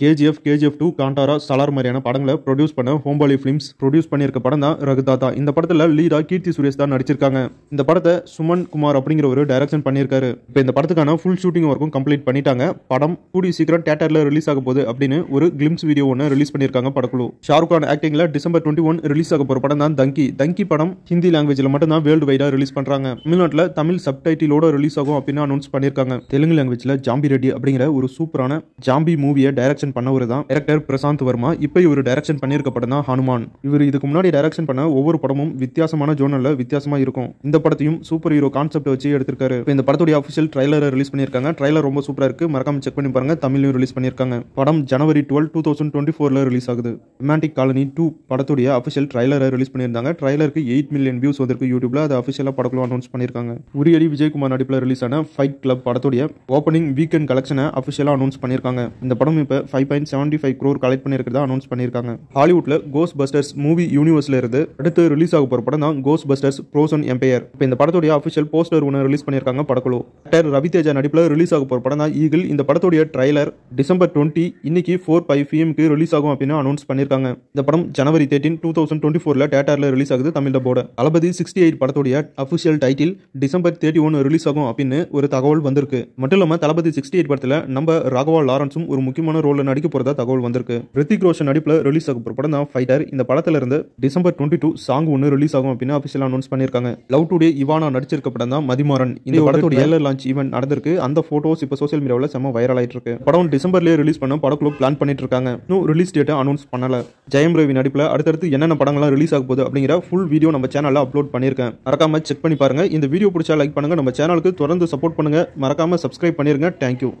KGF KGF two Kantara Salaar மாதிரியான படங்களை produce பண்ண ஹோம்பாலி ஃபிலிம்ஸ் ப்ரொடியூஸ் பண்ணியிருக்க படம் தான் ரகுதாதா இந்த படத்தில் லீடா கீர்த்தி சுரேஷ் தான் நடிச்சிருக்காங்க இந்த படத்தை சுமன் குமார் அப்படிங்கிற ஒரு டைரக்ஷன் பண்ணியிருக்காரு இப்போ இந்த படத்துக்கான ஃபுல் ஷூட்டிங் ஒர்க்கும் கம்ப்ளீட் பண்ணிட்டாங்க படம் கூடி சீக்கிரம் தேட்டரில் ரிலீஸ் ஆக போகுது அப்படின்னு ஒரு கிளிம்ஸ் வீடியோ ஒன்று ரிலீஸ் பண்ணியிருக்காங்க படக்குழு ஷாருக் கான் ஆக்டிங்கில் டிசம்பர் டுவெண்ட்டி ஒன் ரிலீஸ் ஆக போகிற படம் தான் தங்கி தங்கி படம் ஹிந்தி லாங்குவேஜில் மட்டும் தான் வேர்ல்டு வைடாக ரிலீஸ் பண்ணுறாங்க தமிழ்நாட்டில் தமிழ் டைட்டிலோட ரிலீஸ் ஆகும் அப்படின்னு அனௌன்ஸ் பண்ணியிருக்காங்க தெலுங்கு லாங்குவேஜில் ஜாம்பி ரெட்டி அப்படிங்கிற ஒரு சூப்பரான ஜாம்பி மூவியை டைரக்ஷன் டைரக்ஷன் பண்ணவர் தான் டேரக்டர் பிரசாந்த் வர்மா இப்போ இவர் டைரக்ஷன் பண்ணியிருக்க படம் தான் ஹனுமான் இவர் இதுக்கு முன்னாடி டைரக்ஷன் பண்ண ஒவ்வொரு படமும் வித்தியாசமான ஜோனல்ல வித்தியாசமா இருக்கும் இந்த படத்தையும் சூப்பர் ஹீரோ கான்செப்ட் வச்சு எடுத்திருக்காரு இந்த படத்துடைய அஃபிஷியல் ட்ரைலர் ரிலீஸ் பண்ணியிருக்காங்க ட்ரைலர் ரொம்ப சூப்பராக இருக்கு மறக்காம செக் பண்ணி பாருங்க தமிழ்லையும் ரிலீஸ் பண்ணியிருக்காங்க படம் ஜனவரி டுவெல் டூ தௌசண்ட் டுவெண்ட்டி ஃபோர்ல ரிலீஸ் ஆகுது ரொமான்டிக் காலனி டூ படத்துடைய அஃபிஷியல் ட்ரைலரை ரிலீஸ் பண்ணியிருந்தாங்க ட்ரைலருக்கு எயிட் மில்லியன் வியூஸ் வந்திருக்கு யூடியூப்ல அது அஃபிஷியலாக படக்குள்ள அனௌன்ஸ் பண்ணியிருக்காங்க உரியடி விஜயகுமார் நடிப்பில் ரிலீஸ் ஆன ஃபைட் கிளப் படத்துடைய ஓப்பனிங் வீக்கெண்ட் கலெக்ஷனை அஃபிஷியலாக அனௌன்ஸ் பண்ணியிருக்காங்க இந்த படம் இப்போ five point seventy five crore collect பண்ணியிருக்கிறதா அனௌன்ஸ் பண்ணியிருக்காங்க ஹாலிவுட்ல கோஸ் பஸ்டர்ஸ் மூவி யூனிவர்ஸில் இருந்து அடுத்து ரிலீஸ் ஆக போகிற படம் தான் கோஸ் பஸ்டர்ஸ் ப்ரோசன் எம்பையர் இப்போ இந்த படத்துடைய அஃபிஷியல் போஸ்டர் ஒன்று ரிலீஸ் பண்ணியிருக்காங்க படக்குழு ஆக்டர் தேஜா நடிப்பில் ரிலீஸ் ஆக போகிற படம் தான் ஈகிள் இந்த படத்துடைய ட்ரைலர் டிசம்பர் டுவெண்ட்டி இன்னைக்கு ஃபோர் ஃபைவ் பிஎம்க்கு ரிலீஸ் ஆகும் அப்படின்னு அனௌன்ஸ் பண்ணியிருக்காங்க இந்த படம் ஜனவரி தேர்ட்டின் டூ தௌசண்ட் டுவெண்ட்டி ஃபோரில் டேட்டரில் ரிலீஸ் ஆகுது தமிழ் டப்போட தளபதி சிக்ஸ்டி எயிட் படத்துடைய official title December thirty one release ஆகும் அப்படின்னு ஒரு தகவல் வந்திருக்கு மட்டும் இல்லாமல் தளபதி சிக்ஸ்டி எயிட் படத்தில் நம்ம ராகவா லாரன்ஸும் ஒரு முக்கியமான ரோல் ரோஷன் நடிக்க போறதா தகவல் வந்திருக்கு ரித்திக் ரோஷன் நடிப்புல ரிலீஸ் ஆக போகிற படம் தான் ஃபைட்டர் இந்த படத்திலிருந்து டிசம்பர் டுவெண்ட்டி டூ சாங் ஒன்னு ரிலீஸ் ஆகும் அப்படின்னு அஃபிஷியலாக அனௌன்ஸ் பண்ணியிருக்காங்க லவ் டுடே இவானா நடிச்சிருக்க படம் தான் மதிமாறன் இந்த படத்தோட ஏலர் லான்ச் ஈவெண்ட் நடந்திருக்கு அந்த ஃபோட்டோஸ் இப்போ சோசியல் மீடியாவில் செம்ம வைரல் ஆயிட்டு இருக்கு படம் டிசம்பர்லேயே ரிலீஸ் பண்ண படக்குழு பிளான் பண்ணிட்டு இருக்காங்க இன்னும் ரிலீஸ் டேட்டை அனௌன்ஸ் பண்ணல ஜெயம் ரவி நடிப்புல அடுத்தடுத்து என்னென்ன படங்கள்லாம் ரிலீஸ் ஆக போகுது அப்படிங்கிற ஃபுல் வீடியோ நம்ம சேனலில் அப்லோட் பண்ணிருக்கேன் மறக்காம செக் பண்ணி பாருங்க இந்த வீடியோ பிடிச்சா லைக் பண்ணுங்க நம்ம சேனலுக்கு தொடர்ந்து சப்போர்ட் பண்ணுங்க மறக்காம சப்ஸ்கிரைப் பண்ணிருங்க தேங்க்யூ